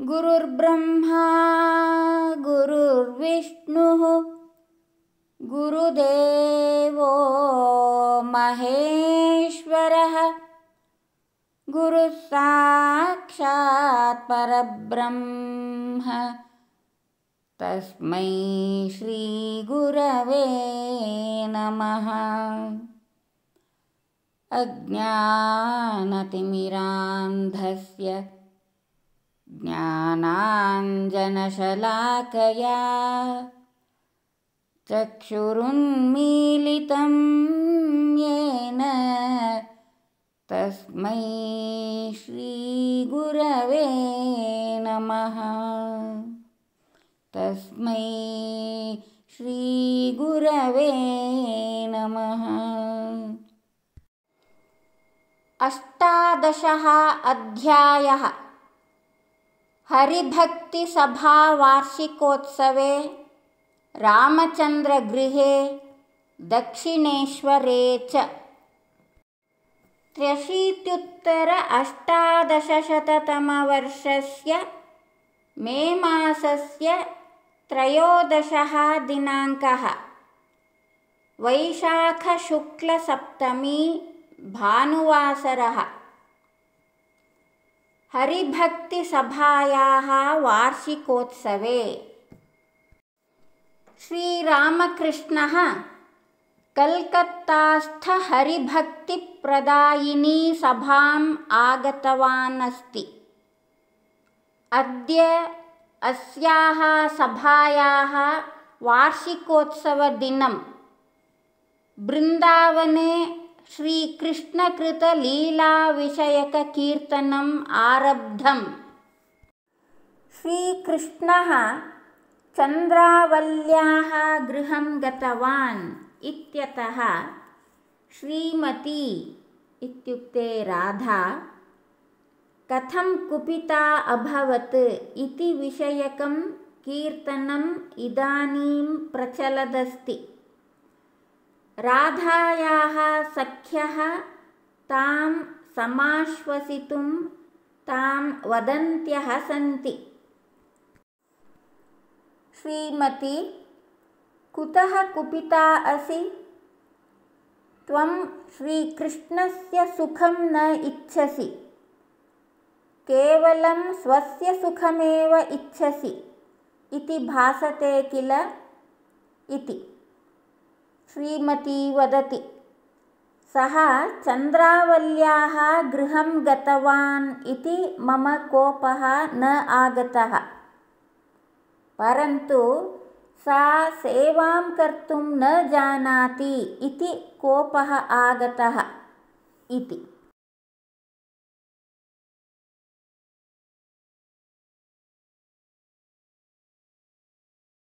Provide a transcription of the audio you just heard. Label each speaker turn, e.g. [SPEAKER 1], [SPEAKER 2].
[SPEAKER 1] गुरुर्ब्रह्मा गुरुर्विष्णुः गुरुदेवो महेश्वरः परब्रह्म तस्मै श्रीगुरवे नमः अज्ञानतिमिरान्धस्य ज्ञानाञ्जनशलाकया चक्षुरुन्मीलितं येन तस्मै श्रीगुरवे नमः तस्मै श्रीगुरवे नमः
[SPEAKER 2] अष्टादशः अध्यायः हरिभक्तिसभावार्षिकोत्सवे रामचन्द्रगृहे दक्षिणेश्वरे च त्र्यशीत्युत्तर अष्टादशशततमवर्षस्य मेमासस्य त्रयोदशः दिनाङ्कः वैशाखशुक्लसप्तमी भानुवासरः हरिभक्तिसभायाः वार्षिकोत्सवे हरिभक्ति प्रदायिनी सभाम आगतवान अस्ति अद्य अस्याः सभायाः वार्षिकोत्सव वार्षिकोत्सवदिनं बृन्दावने श्रीकृष्णकृतलीलाविषयककीर्तनम् आरब्धम् श्रीकृष्णः चन्द्रावल्याः गृहं गतवान् इत्यतः श्रीमती इत्युक्ते राधा कथं कुपिता अभवत् इति विषयकं कीर्तनम् इदानीं प्रचलदस्ति राधायाः सख्यः तां समाश्वसितुं तां वदन्त्यः सन्ति श्रीमती कुतः कुपिता असि त्वं श्रीकृष्णस्य सुखं न इच्छसि केवलं स्वस्य सुखमेव इच्छसि इति भासते किल इति श्रीमती वदति सः चन्द्रावल्याः गृहं गतवान् इति मम कोपः न आगतः परन्तु सा सेवां कर्तुं न जानाति इति कोपः आगतः इति